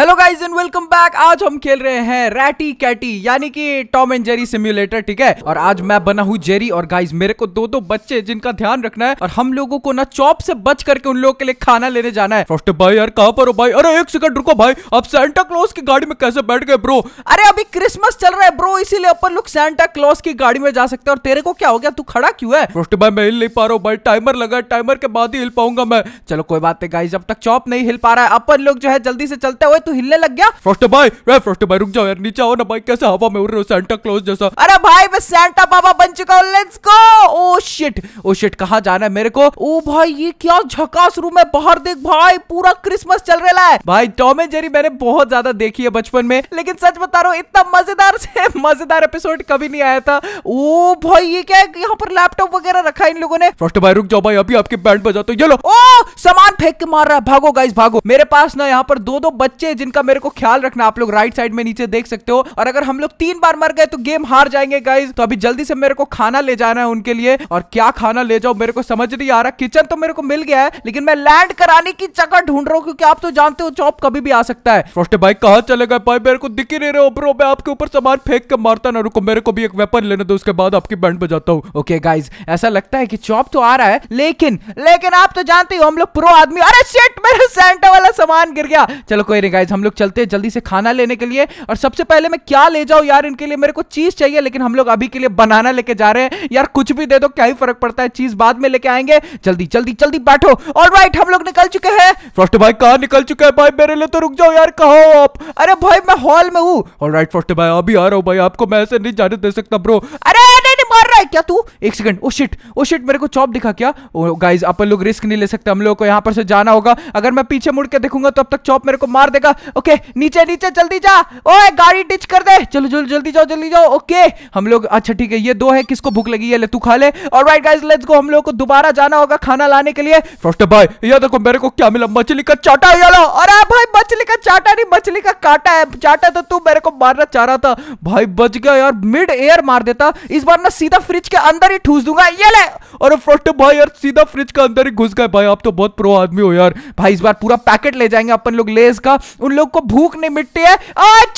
hello guys and welcome back आज हम खेल रहे हैं रैटी कैटी यानी कि टॉम एंड जेरी सिम्युलेटर ठीक है और आज मैं बना हूँ जेरी और गाइस मेरे को दो दो बच्चे जिनका ध्यान रखना है और हम लोगों को ना चौप से बच करके उन लोगों के लिए खाना लेने जाना है फर्स्ट भाई यार कहाँ पर हो भाई अरे एक सेकंड रुको भाई अब सेंटा क्लॉज की गाड़ी में कैसे बैठ गए ब्रो अरे अभी क्रिसमस चल रहा है ब्रो इसीलिए अपन लोग सेंटा क्लॉज की गाड़ी में जा सकते हैं और तेरे को क्या हो गया तू खड़ा क्यों है फर्स्ट भाई मैं हिल नहीं पा रहा हूँ भाई टाइमर लगा टाइमर के बाद ही हिल पाऊंगा मैं चलो कोई बात नहीं गाइज अब तक चौप नहीं हिल पा रहा है अपन लोग जो है जल्दी से चलते हुए तू हिलने लग गया फ्रोस्ट भाई फ्रोस्ट भाई रुक जाओ यार नीचे आओ ना भाई कैसे हवा में उड़ रहे हो सेंटा क्लोज जैसा अरे भाई मैं सेंटा बाबा बन चुका हूँ let's go oh shit oh shit कहाँ जाना है मेरे को ओ भाई ये क्या झकास रूम है बाहर देख भाई पूरा क्रिसमस चल रहा है भाई टॉम एंड जेरी मैंने बहुत ज्यादा देखी है बचपन में लेकिन सच बता रहा हूँ इतना मजेदार से मजेदार एपिसोड कभी नहीं आया था ओ भाई ये क्या है यहाँ पर लैपटॉप वगैरह रखा है इन लोगों ने फर्स्ट भाई रुक जाओ भाई अभी आपके बैंड बजाते ये लो ओ सामान फेंक के मार रहा है भागो गाइस भागो मेरे पास ना यहाँ पर दो दो बच्चे जिनका मेरे को ख्याल रखना आप लोग राइट साइड में नीचे देख सकते हो और अगर हम लोग तीन बार मर गए तो गेम हार जाएंगे गाइज तो अभी जल्दी से मेरे को खाना ले जाना है उनके लिए और क्या खाना ले जाओ मेरे को समझ नहीं आ रहा किचन तो मेरे को मिल गया है लेकिन मैं लैंड कराने की जगह ढूंढ रहा हूँ क्योंकि आप तो जानते हो चौप कभी भी आ सकता है फ्रोस्टे भाई कहा चले गए भाई मेरे को दिख ही नहीं रहे ऊपर मैं आपके ऊपर सामान फेंक के मारता ना रुको मेरे को भी एक वेपन लेने दो उसके बाद आपकी बैंड बजाता हूँ ओके गाइज ऐसा लगता है कि चौप तो आ रहा है लेकिन लेकिन आप तो जानते हो हम लोग प्रो आदमी अरे शेट मेरा सेंटर वाला सामान गिर गया चलो कोई नहीं गाइज हम लोग चलते हैं जल्दी से खाना लेने के लिए और सबसे पहले मैं क्या ले जाऊँ यार इनके लिए मेरे को चीज़ चाहिए लेकिन हम लोग अभी के लिए बनाना लेके जा रहे हैं यार कुछ भी दे दो क्या ही फर्क पड़ता है चीज़ बाद में लेके आएंगे जल्दी जल्दी जल्दी बैठो और राइट हम लोग निकल चुके हैं फर्स्ट भाई कहाँ निकल चुके हैं भाई मेरे लिए तो रुक जाओ यार कहो आप अरे भाई मैं हॉल में हूँ और राइट फर्स्ट भाई अभी आ रहा हूँ भाई आपको मैं ऐसे नहीं जाने दे सकता ब्रो अरे मार रहा है क्या तू एक second oh shit oh shit मेरे को चॉप दिखा क्या ओ oh, गाइज अपन लोग रिस्क नहीं ले सकते हम लोगों को यहाँ पर से जाना होगा अगर मैं पीछे मुड़ के देखूंगा तो अब तक चॉप मेरे को मार देगा ओके नीचे नीचे जल्दी जा ओए गाड़ी टिच कर दे चलो चलो जल्दी जाओ जल्दी जाओ ओके हम लोग अच्छा ठीक है ये दो है किसको भूख लगी है ले तू खा ले और राइट गाइज लेट्स गो हम लोग को दोबारा जाना होगा खाना लाने के लिए फर्स्ट भाई ये देखो मेरे को क्या मिला मछली का चाटा ये लो अरे भाई मछली का चाटा नहीं मछली का काटा है चाटा तो तू मेरे को मारना चाह रहा था भाई बच गया यार मिड एयर मार देता इस बार ना सीधा फ्रिज के अंदर ही ठूस दूंगा ये ले अरे फट भाई यार सीधा फ्रिज के अंदर ही घुस गए भाई आप तो बहुत प्रो आदमी हो यार भाई इस बार पूरा पैकेट ले जाएंगे अपन लोग लेस का उन लोग को भूख नहीं मिटती है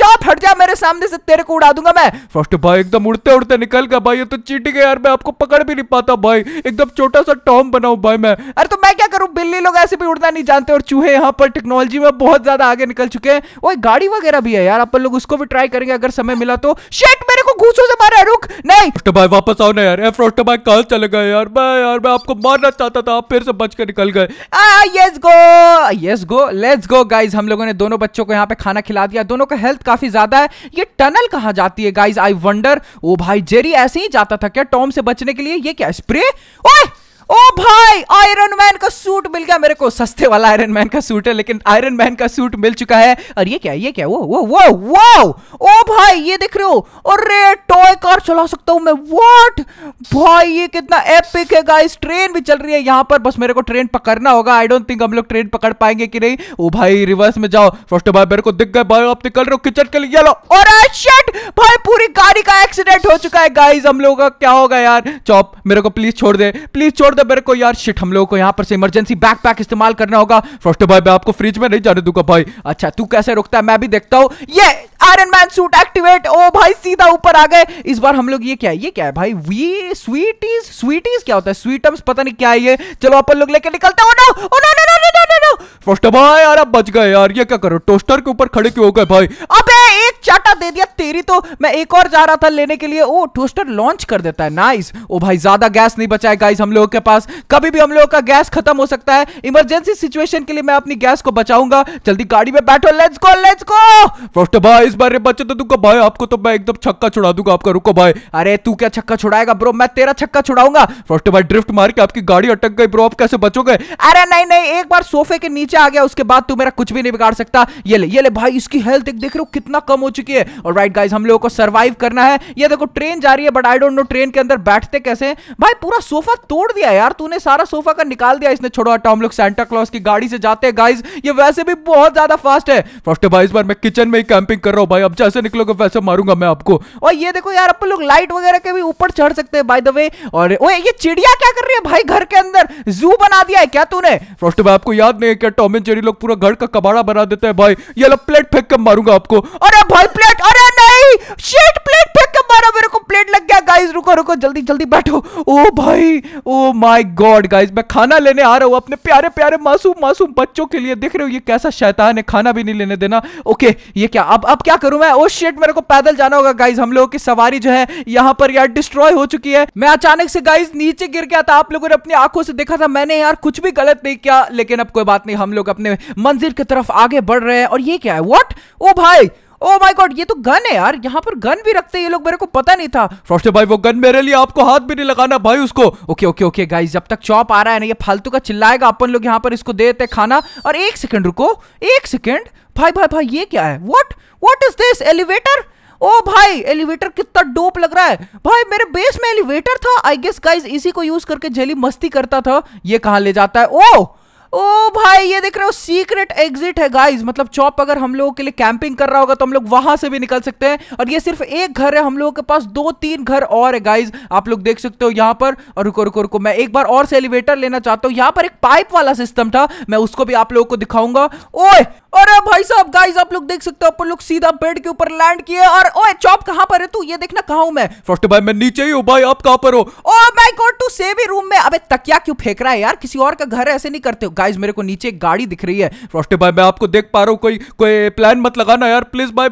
चौप हट जा मेरे सामने से तेरे को उड़ा दूंगा मैं फर्स्ट भाई एकदम उड़ते उड़ते निकल गया भाई ये तो चीटिंग गया यार मैं आपको पकड़ भी नहीं पाता भाई एकदम छोटा सा टॉम बनाऊ भाई मैं अरे तो मैं बिल्ली लोग ऐसे भी उड़ना नहीं जानते और चूहे यहाँ पर टेक्नोलॉजी में बहुत ज्यादा आगे निकल चुके हैं और गाड़ी वगैरह भी है यार अपन लोग उसको भी ट्राई करेंगे अगर समय मिला तो शेट मेरे को घूसो से मारा रुक नहीं भाई वापस आओ ना यार ए एफ्रोस्ट भाई कहाँ चले गए यार मैं यार मैं आपको मारना चाहता था आप फिर से बच के निकल गए yes go yes go let's go guys हम लोगों ने दोनों बच्चों को यहाँ पे खाना खिला दिया दोनों का हेल्थ काफी ज्यादा है ये टनल कहाँ जाती है गाइज आई वंडर ओ भाई जेरी ऐसे ही जाता था क्या टॉम से बचने के लिए ये क्या स्प्रे ओए ओ भाई आयरन मैन का सूट मिल गया मेरे को सस्ते वाला आयरन मैन का सूट है लेकिन आयरन मैन का सूट मिल चुका है और ये क्या ये क्या वो वो वो वो ओ भाई ये देख रहे हो अरे टॉय कार चला सकता हूं मैं व्हाट भाई ये कितना एपिक है गाइस ट्रेन भी चल रही है यहां पर बस मेरे को ट्रेन पकड़ना होगा आई डोंट थिंक हम लोग ट्रेन पकड़ पाएंगे कि नहीं ओ भाई रिवर्स में जाओ फर्स्ट भाई मेरे को दिख गए भाई आप निकल रहे हो किचन के लिए लो और शिट भाई पूरी गाड़ी का एक्सीडेंट हो चुका है गाइस हम लोगों का क्या होगा यार चौप मेरे को प्लीज छोड़ दे प्लीज छोड़ और द बेर को यार शिट हम लोगों को यहाँ पर से इमरजेंसी बैकपैक इस्तेमाल करना होगा फर्स्ट भाई मैं आपको फ्रिज में नहीं जाने दूंगा भाई अच्छा तू कैसे रुकता है मैं भी देखता हूँ ये आयरन मैन सूट एक्टिवेट ओ भाई सीधा ऊपर आ गए इस बार हम लोग ये क्या है ये क्या है भाई वी स्वीटीज स्वीटीज क्या होता है स्वीटम्स पता नहीं क्या है ये चलो अपन लोग लेके निकलते हो no no no no no no first भाई यार अब बच गए यार ये क्या करो टोस्टर के ऊपर खड़े क्यों हो गए भाई अब चाटा दे दिया तेरी तो मैं एक और जा रहा था लेने के लिए ओ टोस्टर लॉन्च कर देता है नाइस ओ भाई ज्यादा गैस नहीं बचाए गाइस हम लोगों के पास कभी भी हम लोगों का गैस खत्म हो सकता है इमरजेंसी सिचुएशन के लिए मैं अपनी गैस को बचाऊंगा जल्दी गाड़ी में बैठो let's go let's go first भाई इस बार बच्चे तो दूंगा भाई आपको तो मैं एकदम छक्का छुड़ा दूंगा आपका रुको भाई अरे तू क्या छक्का छुड़ाएगा ब्रो मैं तेरा छक्का छुड़ाऊंगा फर्स्ट भाई ड्रिफ्ट मार के आपकी गाड़ी अटक गई ब्रो आप कैसे बचोगे अरे नहीं नहीं एक बार सोफे के नीचे आ गया उसके बाद तू मेरा कुछ भी नहीं बिगाड़ सकता ये ले ये ले भाई इसकी हेल्थ देख रहे हो कितना कम हो चुकी चुकी है और राइट गाइज हम लोगों को सर्वाइव करना है ये देखो ट्रेन जा रही है but I don't know train के अंदर बैठते कैसे भाई पूरा सोफा तोड़ दिया यार तूने सारा सोफा का निकाल दिया इसने छोड़ो हटा हम लोग सेंटा क्लॉस की गाड़ी से जाते हैं गाइज ये वैसे भी बहुत ज्यादा फास्ट है फर्स्ट भाई इस बार मैं किचन में ही कैंपिंग कर रहा हूँ भाई अब जैसे निकलोगे वैसे मारूंगा मैं आपको और ये देखो यार अपन लोग लाइट वगैरह के भी ऊपर चढ़ सकते हैं बाई द वे और ओए ये चिड़िया क्या कर रही है भाई घर के अंदर जू बना दिया है क्या तूने फर्स्ट भाई आपको याद नहीं है क्या टॉम एंड जेरी लोग पूरा घर का कबाड़ा बना देते हैं भाई ये लो प्लेट फेंक कर मारूंगा आपको अरे भाई प्लेट अरे नहीं शिट प्लेट फेंक के मारा मेरे को प्लेट लग गया गाइस रुको रुको जल्दी जल्दी बैठो ओ भाई ओ माय गॉड गाइस मैं खाना लेने आ रहा हूँ अपने प्यारे प्यारे मासूम मासूम बच्चों के लिए देख रहे हो ये कैसा शैतान है खाना भी नहीं लेने देना ओके ये क्या अब अब क्या करूं मैं ओ शिट मेरे को पैदल जाना होगा गाइस हम लोगों की सवारी जो है यहाँ पर यार डिस्ट्रॉय हो चुकी है मैं अचानक से गाइस नीचे गिर गया था आप लोगों ने अपनी आंखों से देखा था मैंने यार कुछ भी गलत नहीं किया लेकिन अब कोई बात नहीं हम लोग अपने मंजिल की तरफ आगे बढ़ रहे हैं और ये क्या है वॉट ओ भाई ओ माय गॉड ये तो गन है यार यहाँ पर गन भी रखते हैं ये लोग मेरे को पता नहीं था फ्रॉस्टे भाई वो गन मेरे लिए आपको हाथ भी नहीं लगाना भाई उसको ओके ओके ओके गाइस जब तक चौप आ रहा है ना ये फालतू का चिल्लाएगा अपन लोग यहाँ पर इसको देते खाना और एक सेकंड रुको एक सेकंड भाई भाई भाई ये क्या है what what is this elevator ओ भाई एलिवेटर कितना डोप लग रहा है भाई मेरे बेस में एलिवेटर था आई गेस गाइज इसी को यूज करके जेली मस्ती करता था ये कहा ले जाता है ओ oh! ओ भाई ये देख रहे हो सीक्रेट एग्जिट है गाइस मतलब चौप अगर हम लोगों के लिए कैंपिंग कर रहा होगा तो हम लोग वहां से भी निकल सकते हैं और ये सिर्फ एक घर है हम लोगों के पास दो तीन घर और है गाइज आप लोग देख सकते हो यहाँ पर और रुको रुको रुको मैं एक बार और से एलिवेटर लेना चाहता हूँ यहाँ पर एक पाइप वाला सिस्टम था मैं उसको भी आप लोगों को दिखाऊंगा ओए अरे भाई साहब गाइज आप लोग देख सकते हो अपन लोग सीधा बेड के ऊपर लैंड किए और ओए चौप कहां पर है तू ये देखना कहां हूं मैं फर्स्ट भाई मैं नीचे ही हूं भाई आप कहां पर हो ओ माय गॉड तू सेवी रूम में अबे तकिया क्यों फेंक रहा है यार किसी और का घर ऐसे नहीं करते हो गाइज मेरे को नीचे एक गाड़ी दिख रही है फ्रॉस्टे भाई मैं आपको देख पा रहा हूँ कोई कोई प्लान मत लगाना यार प्लीज भाई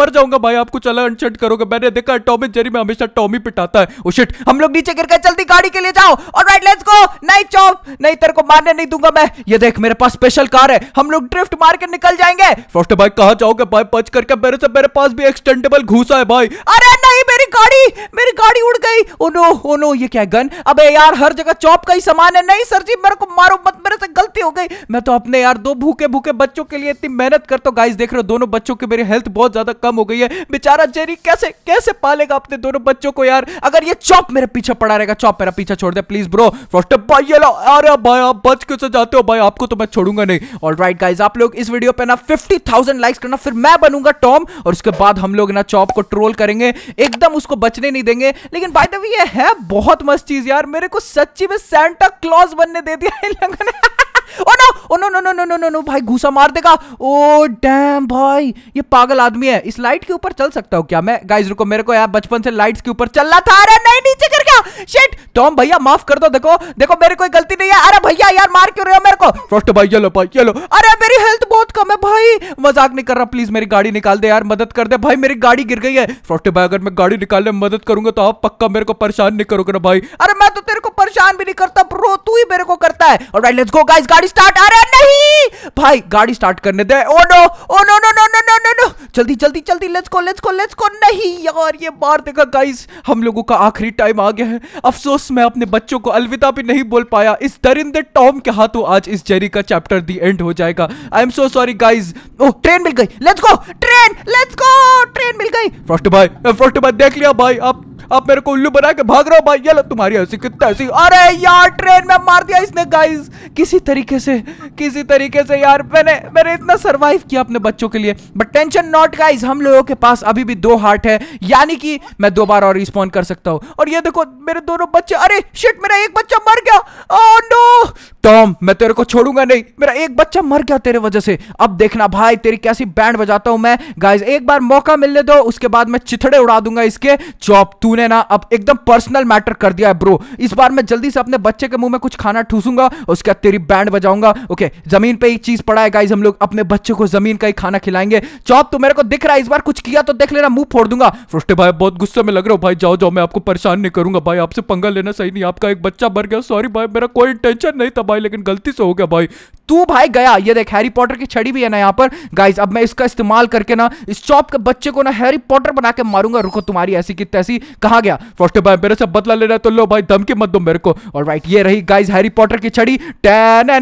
मर जाऊंगा भाई आपको चला अलग अनशट करोगे मैंने देखा टॉमी जेरी में हमेशा टॉमी पिटाता है ओ oh शिट हम लोग नीचे गिर गए जल्दी गाड़ी के लिए जाओ और राइट लेट्स गो नहीं चौप नहीं तेरे को मारने नहीं दूंगा मैं ये देख मेरे पास स्पेशल कार है हम लोग ड्रिफ्ट मार के निकल जाएंगे फ्रॉस्टे भाई कहा जाओगे भाई बच करके मेरे से मेरे पास भी एक्सटेंडेबल घूसा है भाई अरे नहीं मेरी गाड़ी मेरी गाड़ी उड़ गई ओ नो ओ नो ये क्या गन अबे यार हर जगह चौप का ही सामान है नहीं सर जी मेरे को मारो मत मेरे से गलत गलती हो गई मैं तो अपने यार दो भूखे भूखे बच्चों के लिए इतनी मेहनत करता हूँ गाइस देख रहे हो दोनों बच्चों की मेरी हेल्थ बहुत ज्यादा कम हो गई है बेचारा जेरी कैसे कैसे पालेगा अपने दोनों बच्चों को यार अगर ये चौप मेरे पीछे पड़ा रहेगा चौप मेरा पीछे छोड़ दे प्लीज ब्रो फर्स्ट भाई ये लो अरे भाई आप बच कैसे जाते हो भाई आपको तो मैं छोड़ूंगा नहीं ऑल राइट गाइज आप लोग इस वीडियो पे ना फिफ्टी थाउजेंड लाइक्स करना फिर मैं बनूंगा टॉम और उसके बाद हम लोग ना चौप को ट्रोल करेंगे एकदम उसको बचने नहीं देंगे लेकिन बाय द वे ये है बहुत मस्त चीज यार मेरे को सच्ची में सेंटा क्लॉज बनने दे दिया है लोगों oh no oh no no no no no no no भाई घूसा मार देगा ओ oh, डैम भाई ये पागल आदमी है इस लाइट के ऊपर चल सकता हूँ क्या मैं गाइस रुको मेरे को यार बचपन से लाइट्स के ऊपर चलना था अरे नहीं नीचे कर गया शिट टॉम भैया माफ कर दो देखो देखो मेरे कोई गलती नहीं है अरे भैया यार मार क्यों रहे हो मेरे को फर्स्ट भाई ये लो भाई ये लो अरे मेरी हेल्थ बहुत कम है भाई मजाक नहीं कर रहा प्लीज मेरी गाड़ी निकाल दे यार मदद कर दे भाई मेरी गाड़ी गिर गई है फर्स्ट भाई अगर मैं गाड़ी निकालने में मदद करूंगा तो आप पक्का मेरे को परेशान नहीं करोगे ना भाई अरे मैं तो तेरे को परेशान भी नहीं करता तू ही मेरे को करता है ऑलराइट लेट्स गो गाइस गाड़ी स्टार्ट अरे नहीं भाई गाड़ी स्टार्ट करने दे oh no oh no no no no no no जल्दी जल्दी जल्दी let's go let's go let's go नहीं यार ये मार देगा गाइस हम लोगों का आखिरी टाइम आ गया है अफसोस मैं अपने बच्चों को अलविदा भी नहीं बोल पाया इस दरिंदे टॉम के हाथों आज इस जेरी का चैप्टर दी एंड हो जाएगा I am so sorry guys oh train मिल गई let's go train let's go train मिल गई फर्स्ट बाय फर्स्ट बाय देख लिया भाई आप अब मेरे को उल्लू बना के भाग रहा हो भाई यार तुम्हारी हंसी कितना हंसी अरे यार ट्रेन में मार दिया इसने गाइस किसी तरीके से किसी तरीके से यार मैंने मैंने इतना सर्वाइव किया अपने बच्चों के लिए बट टेंशन नॉट गाइज हम लोगों के पास अभी भी दो हार्ट है यानी कि मैं दो बार और रिस्पॉन्ड कर सकता हूँ और ये देखो मेरे दोनों बच्चे अरे शिट मेरा एक बच्चा मर गया ओह oh, नो टॉम मैं तेरे को छोड़ूंगा नहीं मेरा एक बच्चा मर गया तेरे वजह से अब देखना भाई तेरी कैसी बैंड बजाता हूं मैं गाइज एक बार मौका मिलने दो उसके बाद मैं चिथड़े उड़ा दूंगा इसके चौप तूने ना अब एकदम पर्सनल मैटर कर दिया है ब्रो इस बार मैं जल्दी से अपने बच्चे के मुंह में कुछ खाना ठूसूंगा उसके बाद तेरी बैंड बजाऊंगा ओके जमीन पे एक चीज पड़ा है गाइज हम लोग अपने बच्चे को जमीन का ही खाना खिलाएंगे चौप तू मेरे को दिख रहा है इस बार कुछ किया तो देख लेना मुंह फोड़ दूंगा फ्रुष्टे भाई बहुत गुस्से में लग रहे हो भाई जाओ जाओ मैं आपको परेशान नहीं करूंगा भाई आपसे पंगा लेना सही नहीं आपका एक बच्चा मर गया सॉरी भाई मेरा कोई टेंशन नहीं था भाई लेकिन गलती से हो गया भाई तू भाई गया ये देख हैरी पॉटर की छड़ी भी है ना यहाँ पर गाइज अब मैं इसका इस्तेमाल करके ना इस चॉप के बच्चे को ना हैरी पॉटर बना के मारूंगा रुको तुम्हारी ऐसी की तैसी कहा गया फर्स्ट भाई मेरे से बदला लेना तो लो भाई धमकी मत दो मेरे को और राइट ये रही गाइज हैरी पॉटर की छड़ी ओ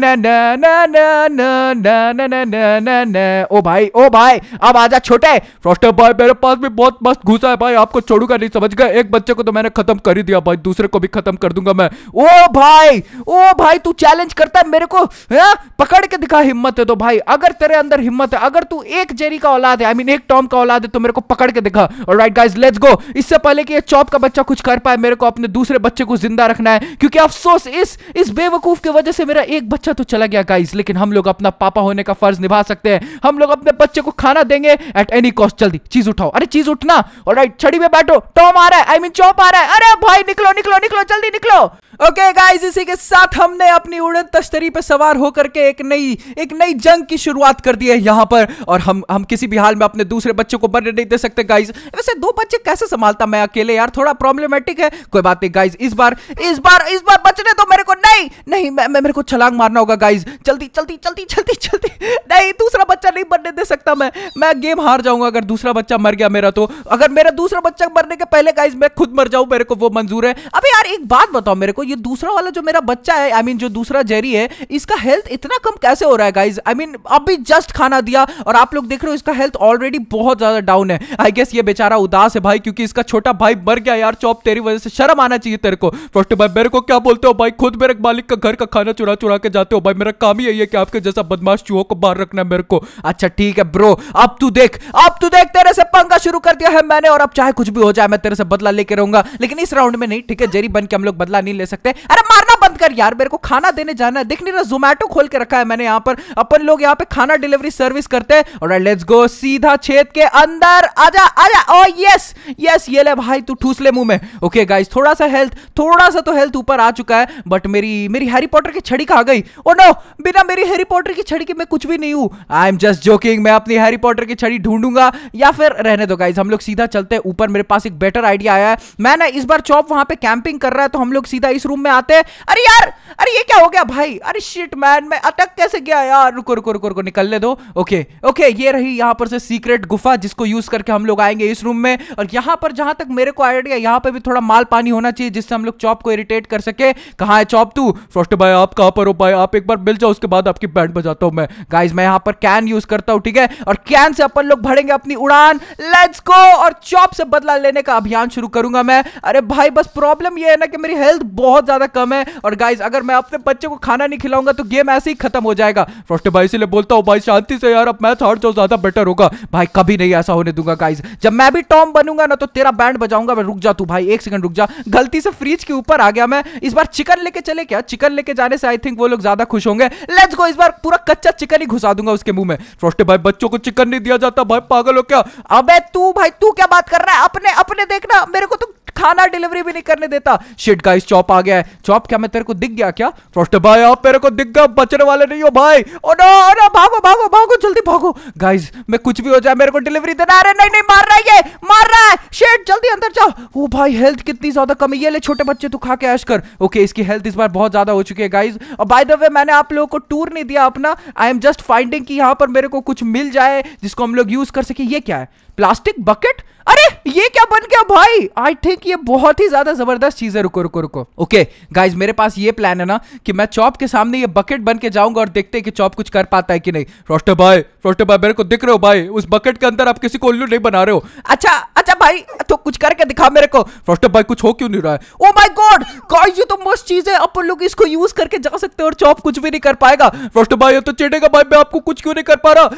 भाई ओ भाई अब आजा छोटे फर्स्ट भाई मेरे पास भी बहुत मस्त घुसा है भाई आपको छोड़ूगा नहीं समझ गए एक बच्चे को तो मैंने खत्म कर ही दिया भाई दूसरे को भी खत्म कर दूंगा मैं ओ भाई ओ भाई तू चैलेंज चैलेंज करता है मेरे को है? हाँ, पकड़ के दिखा हिम्मत है तो भाई अगर तेरे अंदर हिम्मत है अगर तू एक जेरी का औलाद है आई मीन एक टॉम का औलाद है तो मेरे को पकड़ के दिखा और राइट गाइज लेट्स गो इससे पहले कि चौप का बच्चा कुछ कर पाए मेरे को अपने दूसरे बच्चे को जिंदा रखना है क्योंकि अफसोस इस इस बेवकूफ की वजह से मेरा एक बच्चा तो चला गया गाइज लेकिन हम लोग अपना पापा होने का फर्ज निभा सकते हैं हम लोग अपने बच्चे को खाना देंगे एट एनी कॉस्ट जल्दी चीज उठाओ अरे चीज उठना और राइट छड़ी में बैठो टॉम आ रहा है आई मीन चौप आ रहा है अरे भाई निकलो निकलो निकलो जल्दी निकलो ओके okay, गाइज इसी के साथ हमने अपनी उड़ तुरंत तश्तरी पे सवार होकर के एक नई एक नई जंग की शुरुआत कर दी है यहाँ पर और हम हम किसी भी हाल में अपने दूसरे बच्चों को बनने नहीं दे सकते गाइज वैसे दो बच्चे कैसे संभालता मैं अकेले यार थोड़ा प्रॉब्लमेटिक है कोई बात नहीं गाइज इस बार इस बार इस बार बचने तो मेरे को नहीं नहीं मैं, मैं मेरे को छलांग मारना होगा गाइज जल्दी जल्दी जल्दी जल्दी जल्दी नहीं दूसरा बच्चा नहीं बनने दे सकता मैं मैं गेम हार जाऊंगा अगर दूसरा बच्चा मर गया मेरा तो अगर मेरा दूसरा बच्चा मरने के पहले गाइज मैं खुद मर जाऊं मेरे को वो मंजूर है अभी यार एक बात बताओ मेरे को ये दूसरा वाला जो मेरा बच्चा है आई I मीन mean, जो दूसरा दूसरा जेरी है इसका हेल्थ इतना कम कैसे हो रहा है गाइज आई मीन अभी जस्ट खाना दिया और आप लोग देख रहे हो इसका हेल्थ ऑलरेडी बहुत ज्यादा डाउन है आई गेस ये बेचारा उदास है भाई क्योंकि इसका छोटा भाई मर गया यार चौप तेरी वजह से शर्म आना चाहिए तेरे को फर्स्ट भाई मेरे को क्या बोलते हो भाई खुद मेरे मालिक का घर का खाना चुरा चुरा के जाते हो भाई मेरा काम ही यही है कि आपके जैसा बदमाश चूहो को बाहर रखना है मेरे को अच्छा ठीक है ब्रो अब तू देख अब तू देख तेरे से पंगा शुरू कर दिया है मैंने और अब चाहे कुछ भी हो जाए मैं तेरे से बदला लेके रहूंगा लेकिन इस राउंड में नहीं ठीक है जेरी बन के हम लोग बदला नहीं ले सकते अरे मार बंद कर यार मेरे को खाना देने जाना है दिख नहीं रहा जोमेटो खोल के रखा है मैंने यहाँ पर अपन लोग यहाँ पे खाना डिलीवरी सर्विस करते हैं और लेट्स गो सीधा छेद के अंदर आजा आजा ओ यस यस ये ले भाई तू ठूस ले मुंह में ओके गाइस थोड़ा सा हेल्थ थोड़ा सा तो हेल्थ ऊपर आ चुका है बट मेरी मेरी हैरी पॉटर की छड़ी कहा गई ओ oh, नो बिना मेरी हैरी पॉटर की छड़ी की मैं कुछ भी नहीं हूँ आई एम जस्ट जोकिंग मैं अपनी हैरी पॉटर की छड़ी ढूंढूंगा या फिर रहने दो गाइज हम लोग सीधा चलते हैं ऊपर मेरे पास एक बेटर आइडिया आया है मैं ना इस बार चौप वहां पे कैंपिंग कर रहा है तो हम लोग सीधा इस रूम में आते हैं अरे यार अरे ये क्या हो गया भाई अरे शिट मैन मैं अटक कैसे गया यार रुको रुको रुको रुको निकल ले दो ओके ओके ये रही यहाँ पर से सीक्रेट गुफा जिसको यूज करके हम लोग आएंगे इस रूम में और यहाँ पर जहां तक मेरे को आइडिया यहाँ पर भी थोड़ा माल पानी होना चाहिए जिससे हम लोग चॉप को इरिटेट कर सके कहा है चॉप तू फर्स्ट भाई आप कहाँ पर हो भाई आप एक बार मिल जाओ उसके बाद आपकी बैंड बजाता हूँ मैं गाइज मैं यहाँ पर कैन यूज करता हूँ ठीक है और कैन से अपन लोग भरेंगे अपनी उड़ान लेट्स गो और चॉप से बदला लेने का अभियान शुरू करूंगा मैं अरे भाई बस प्रॉब्लम ये है ना कि मेरी हेल्थ बहुत ज्यादा कम है और और गाइज अगर मैं अपने बच्चे को खाना नहीं खिलाऊंगा तो गेम ऐसे ही खत्म हो जाएगा फ्रॉस्ट भाई इसीलिए बोलता हूँ भाई शांति से यार अब मैच हार जाओ ज्यादा बेटर होगा भाई कभी नहीं ऐसा होने दूंगा गाइज जब मैं भी टॉम बनूंगा ना तो तेरा बैंड बजाऊंगा मैं रुक जा तू भाई एक सेकंड रुक जा गलती से फ्रिज के ऊपर आ गया मैं इस बार चिकन लेके चले क्या चिकन लेके जाने से आई थिंक वो लोग ज्यादा खुश होंगे लेट्स गो इस बार पूरा कच्चा चिकन ही घुसा दूंगा उसके मुंह में फ्रॉस्ट भाई बच्चों को चिकन नहीं दिया जाता भाई पागल हो क्या अबे तू भाई तू क्या बात कर रहा है अपने अपने देखना मेरे को तो खाना डिलीवरी भी नहीं करने देता शिट गाइस चॉप आ गया है चॉप क्या मैं तेरे को दिख गया क्या फ्रॉस्टर भाई आप मेरे को दिख गया बचने वाले नहीं हो भाई ओ नो ओ नो भागो भागो भागो जल्दी भागो गाइस मैं कुछ भी हो जाए मेरे को डिलीवरी देना अरे नहीं नहीं मार रहा है ये मार रहा है शिट जल्दी अंदर जाओ ओ भाई हेल्थ कितनी ज्यादा कमी है ले छोटे बच्चे तू खा के ऐश कर ओके इसकी हेल्थ इस बार बहुत ज्यादा हो चुकी है गाइस और बाय द वे मैंने आप लोगों को टूर नहीं दिया अपना आई एम जस्ट फाइंडिंग कि यहां पर मेरे को कुछ मिल जाए जिसको हम लोग यूज कर सके ये क्या है प्लास्टिक बकेट अरे ये क्या बन गया भाई आई थिंक ये बहुत ही ज्यादा जबरदस्त चीज है रुको रुको रुको ओके गाइज मेरे पास ये प्लान है ना कि मैं चॉप के सामने ये बकेट बन के जाऊंगा और देखते हैं कि चॉप कुछ कर पाता है कि नहीं रोस्टर भाई रोस्टर भाई मेरे को दिख रहे हो भाई उस बकेट के अंदर आप किसी को उल्लू नहीं बना रहे हो अच्छा अच्छा भाई तो कुछ करके दिखा मेरे को रोस्टर भाई कुछ हो क्यों नहीं रहा है ओ माई गॉड गाइज ये तो मस्त चीज है अपन लोग इसको यूज करके जा सकते हैं और चॉप कुछ भी नहीं कर पाएगा रोस्टर भाई ये तो चिड़ेगा भाई मैं आपको कुछ क्यों नहीं कर पा रहा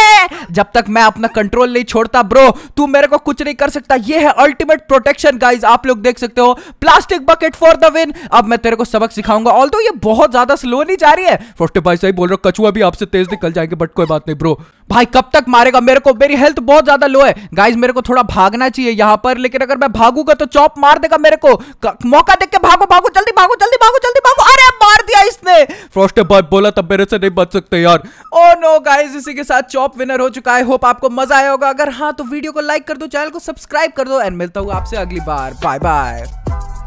जब तक मैं अपना कंट्रोल नहीं छोड़ता ब्रो तू मेरे को कुछ नहीं कर सकता ये है अल्टीमेट प्रोटेक्शन गाइज आप लोग देख सकते हो plastic bucket for the win अब मैं तेरे को सबक सिखाऊंगा ऑल ये बहुत ज्यादा स्लो नहीं जा रही है फोर्टी भाई सही बोल रहा हूँ कछुआ भी आपसे तेज निकल जाएंगे बट कोई बात नहीं ब्रो भाई कब तक मारेगा मेरे को मेरी हेल्थ बहुत ज्यादा लो है गाइज मेरे को थोड़ा भागना चाहिए यहाँ पर लेकिन अगर मैं भागूंगा तो चौप मार देगा मेरे को मौका देख के भागो भागो जल्दी भागो जल्दी भागो जल्दी भागो अरे मार दिया इसने फ्रोस्टे बॉय बोला तब मेरे से नहीं बच सकते यार ओ नो गाइज इसी के साथ चौप विनर हो चुका है होप आपको मजा आया होगा अगर हाँ तो वीडियो को लाइक कर दो चैनल को सब्सक्राइब कर दो एंड मिलता हूँ आपसे अगली बार बाय बाय